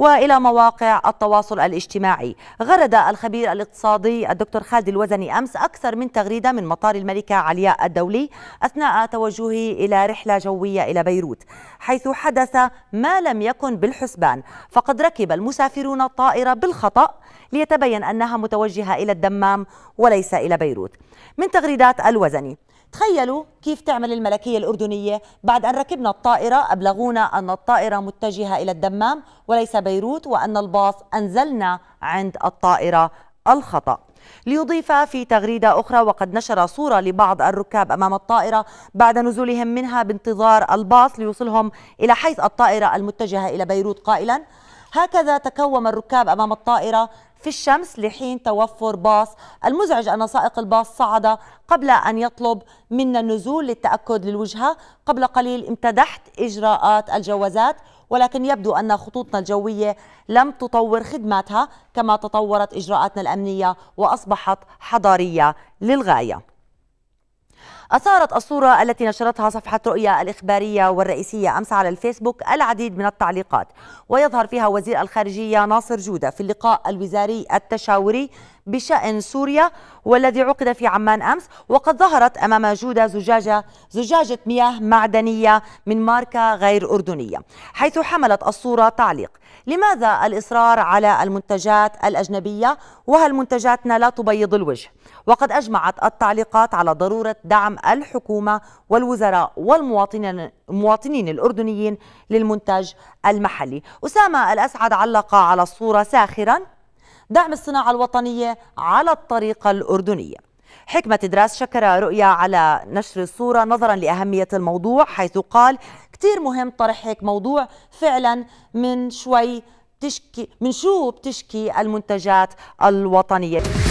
والى مواقع التواصل الاجتماعي غرد الخبير الاقتصادي الدكتور خالد الوزني امس اكثر من تغريده من مطار الملكه علياء الدولي اثناء توجهه الى رحله جويه الى بيروت حيث حدث ما لم يكن بالحسبان فقد ركب المسافرون الطائره بالخطا ليتبين انها متوجهه الى الدمام وليس الى بيروت من تغريدات الوزني تخيلوا كيف تعمل الملكية الأردنية بعد أن ركبنا الطائرة أبلغونا أن الطائرة متجهة إلى الدمام وليس بيروت وأن الباص أنزلنا عند الطائرة الخطأ ليضيف في تغريدة أخرى وقد نشر صورة لبعض الركاب أمام الطائرة بعد نزولهم منها بانتظار الباص ليوصلهم إلى حيث الطائرة المتجهة إلى بيروت قائلا هكذا تكوم الركاب أمام الطائرة في الشمس لحين توفر باص المزعج أن سائق الباص صعد قبل أن يطلب منا النزول للتأكد للوجهة قبل قليل امتدحت إجراءات الجوازات ولكن يبدو أن خطوطنا الجوية لم تطور خدماتها كما تطورت إجراءاتنا الأمنية وأصبحت حضارية للغاية أثارت الصورة التي نشرتها صفحة رؤيا الإخبارية والرئيسية أمس على الفيسبوك العديد من التعليقات ويظهر فيها وزير الخارجية ناصر جودة في اللقاء الوزاري التشاوري بشأن سوريا والذي عقد في عمان أمس وقد ظهرت أمام جودة زجاجة, زجاجة مياه معدنية من ماركة غير أردنية حيث حملت الصورة تعليق لماذا الإصرار على المنتجات الأجنبية وهل منتجاتنا لا تبيض الوجه وقد أجمعت التعليقات على ضرورة دعم الحكومة والوزراء والمواطنين المواطنين الأردنيين للمنتج المحلي أسامة الأسعد علق على الصورة ساخرا دعم الصناعة الوطنية على الطريقة الأردنية حكمة دراس شكر رؤيا على نشر الصورة نظرا لأهمية الموضوع حيث قال كتير مهم طرح هيك موضوع فعلا من شوي بتشكي من شو بتشكي المنتجات الوطنية